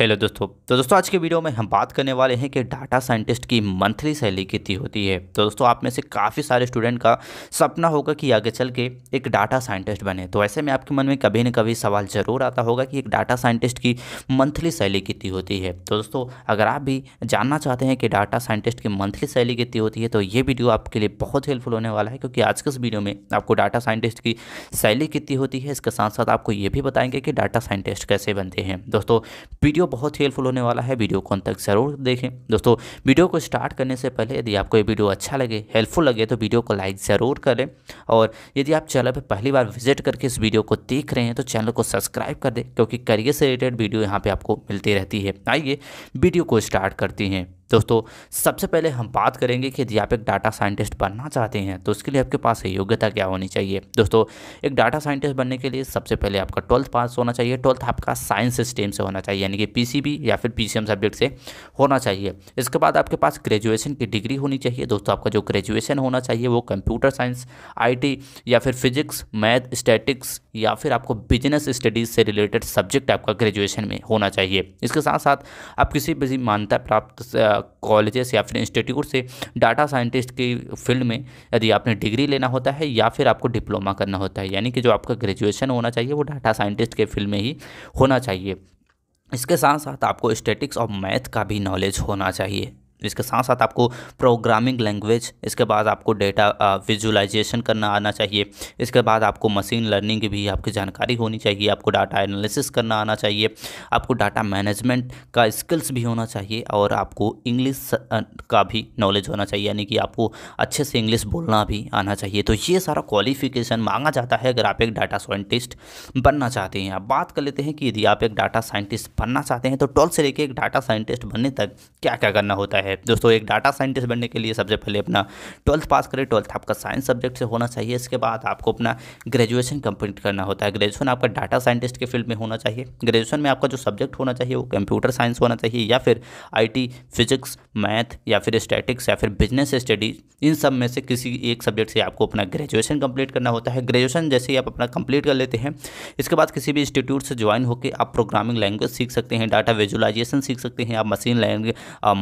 hello दोस्तों तो दोस्तों आज के वीडियो में हम बात करने वाले हैं कि डाटा साइंटिस्ट की मंथली सैलरी कितनी होती है तो दोस्तों आप में से काफ़ी सारे स्टूडेंट का सपना होगा कि आगे चल के एक डाटा साइंटिस्ट बने तो ऐसे में आपके मन में कभी ना कभी सवाल ज़रूर आता होगा कि एक डाटा साइंटिस्ट की मंथली सैली कितनी होती है तो दोस्तों अगर आप भी जानना चाहते हैं कि डाटा साइंटिस्ट की मंथली सैली कितनी होती है तो ये वीडियो आपके लिए बहुत हेल्पफुल होने वाला है क्योंकि आज के इस वीडियो में आपको डाटा साइंटिस्ट की सैली कितनी होती है इसके साथ साथ आपको ये भी बताएंगे कि डाटा साइंटिस्ट कैसे बनते हैं दोस्तों वीडियो बहुत हेल्पफुल होने वाला है वीडियो को अंत तक ज़रूर देखें दोस्तों वीडियो को स्टार्ट करने से पहले यदि आपको ये वीडियो अच्छा लगे हेल्पफुल लगे तो वीडियो को लाइक ज़रूर करें और यदि आप चैनल पर पहली बार विजिट करके इस वीडियो को देख रहे हैं तो चैनल को सब्सक्राइब कर दें क्योंकि करियर से रिलेटेड वीडियो यहाँ पर आपको मिलती रहती है आइए वीडियो को स्टार्ट करती हैं दोस्तों सबसे पहले हम बात करेंगे कि यदि आप एक डाटा साइंटिस्ट बनना चाहते हैं तो उसके लिए आपके पास योग्यता क्या होनी चाहिए दोस्तों एक डाटा साइंटिस्ट बनने के लिए सबसे पहले आपका ट्वेल्थ पास होना चाहिए ट्वेल्थ आपका साइंस स्ट्रीम से होना चाहिए यानी कि पीसीबी या फिर पी सब्जेक्ट से होना चाहिए इसके बाद आपके पास ग्रेजुएशन की डिग्री होनी चाहिए दोस्तों आपका जो ग्रेजुएशन होना चाहिए वो कंप्यूटर साइंस आई या फिर फिजिक्स मैथ स्टैटिक्स या फिर आपको बिजनेस स्टडीज़ से रिलेटेड सब्जेक्ट आपका ग्रेजुएशन में होना चाहिए इसके साथ साथ आप किसी भी मान्यता प्राप्त कॉलेजेस या फिर इंस्टीट्यूट से डाटा साइंटिस्ट की फील्ड में यदि आपने डिग्री लेना होता है या फिर आपको डिप्लोमा करना होता है यानी कि जो आपका ग्रेजुएशन होना चाहिए वो डाटा साइंटिस्ट के फील्ड में ही होना चाहिए इसके साथ साथ आपको स्टेटिक्स और मैथ का भी नॉलेज होना चाहिए इसके साथ साथ आपको प्रोग्रामिंग लैंग्वेज इसके बाद आपको डेटा विजुलाइजेशन करना आना चाहिए इसके बाद आपको मशीन लर्निंग की भी आपकी जानकारी होनी चाहिए आपको डाटा एनालिसिस करना आना चाहिए आपको डाटा मैनेजमेंट का स्किल्स भी होना चाहिए और आपको इंग्लिश का भी नॉलेज होना चाहिए यानी कि आपको अच्छे से इंग्लिश बोलना भी आना चाहिए तो ये सारा क्वालिफिकेशन मांगा जाता है अगर आप एक डाटा साइंटिस्ट बनना चाहते हैं आप बात कर लेते हैं कि यदि आप एक डाटा साइंटिस्ट बनना चाहते हैं तो ट्वेल्थ से लेकर एक डाटा साइंटिस्ट बनने तक क्या क्या करना होता है है दोस्तों एक डाटा साइंटिस्ट बनने के लिए सबसे पहले अपना ट्वेल्थ पास करें ट्वेल्थ आपका साइंस सब्जेक्ट से होना चाहिए इसके बाद आपको अपना ग्रेजुएशन कंप्लीट करना होता है ग्रेजुएशन आपका डाटा साइंटिस्ट के फील्ड में होना चाहिए ग्रेजुएशन में आपका जो सब्जेक्ट होना चाहिए वो कंप्यूटर साइंस होना चाहिए या फिर आई फिजिक्स मैथ या फिर स्टैटिक्स या फिर बिजनेस स्टडीज इन सब में से किसी एक सब्जेक्ट से आपको अपना ग्रेजुएशन कंप्लीट करना होता है ग्रेजुएशन जैसे ही आप अपना कंप्लीट कर लेते हैं इसके बाद किसी भी इंस्टीट्यूट से ज्वाइन होकर आप प्रोग्रामिंग लैंग्वेज सीख सकते हैं डाटा विजुलाइजेशन सीख सकते हैं आप machine language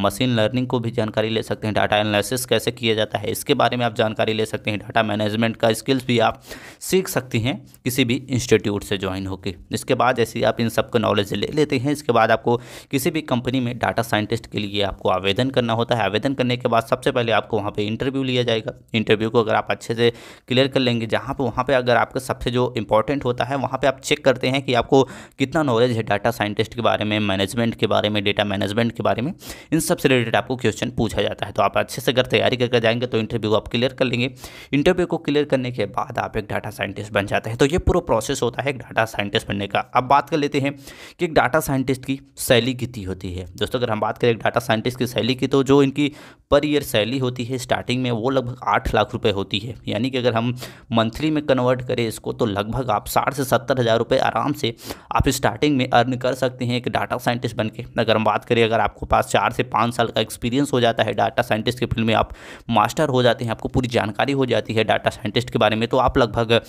machine learning learning को भी जानकारी ले सकते हैं डाटा एनालिसिस कैसे किया जाता है इसके बारे में आप जानकारी ले सकते हैं डाटा मैनेजमेंट का स्किल्स भी आप सीख सकती हैं किसी भी इंस्टीट्यूट से ज्वाइन होकर इसके बाद जैसे आप इन सब का नॉलेज ले लेते हैं इसके बाद आपको किसी भी कंपनी में डाटा साइंटिस्ट के लिए आपको आवेदन करना होता है आवेदन करने के बाद सबसे पहले आपको वहाँ पर इंटरव्यू लिया जाएगा इंटरव्यू को अगर आप अच्छे से क्लियर कर लेंगे जहाँ पर वहाँ पर अगर आपका सबसे जो इंपॉर्टेंट होता है वहाँ पर आप चेक करते हैं कि आपको कितना नॉलेज है डाटा साइंटिस्ट के बारे में मैनेजमेंट के बारे में डेटा मैनेजमेंट के बारे में इन सब से रिलेटेड आप आपको क्वेश्चन पूछा जाता है तो आप अच्छे से अगर तैयारी करके जाएंगे तो इंटरव्यू आप क्लियर कर लेंगे इंटरव्यू को क्लियर करने के बाद आप एक डाटा साइंटिस्ट बन जाते हैं तो ये पूरा प्रोसेस होता है एक डाटा साइंटिस्ट बनने का अब बात कर लेते हैं कि एक डाटा साइंटिस्ट की सैली कितनी होती है दोस्तों अगर हम बात करें एक डाटा साइंटिस्ट की सैली की तो जो इनकी पर ईयर सैली होती है स्टार्टिंग में वो लगभग आठ लाख रुपये होती है यानी कि अगर हम मंथली में कन्वर्ट करें इसको तो लगभग आप साठ से सत्तर हज़ार रुपये आराम से आप स्टार्टिंग में अर्न कर सकते हैं एक डाटा साइंटिस्ट बन अगर हम बात करें अगर आपको पास चार से पाँच साल का एक्सपीरियंस हो जाता है डाटा साइंटिस्ट के फील्ड में आप मास्टर हो जाते हैं आपको पूरी जानकारी हो जाती है डाटा साइंटिस्ट के बारे में तो आप लगभग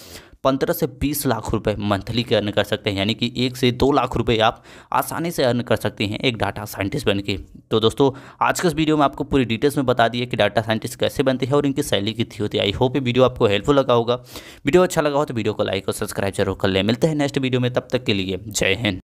पंद्रह से बीस लाख रुपए मंथली के अर्न कर सकते हैं यानी कि एक से दो लाख रुपए आप आसानी से अर्न कर सकते हैं एक डाटा साइंटिस्ट बन के तो दोस्तों आज के इस वीडियो में आपको पूरी डिटेल्स में बता दिए कि डाटा साइंटिस्ट कैसे बनते हैं और इनकी सैली कितनी होती है आई होप ये वीडियो आपको हेल्पफुल लगा होगा वीडियो अच्छा लगा हो तो वीडियो को लाइक और सब्सक्राइब जरूर कर ले मिलते हैं नेक्स्ट वीडियो में तब तक के लिए जय हिंद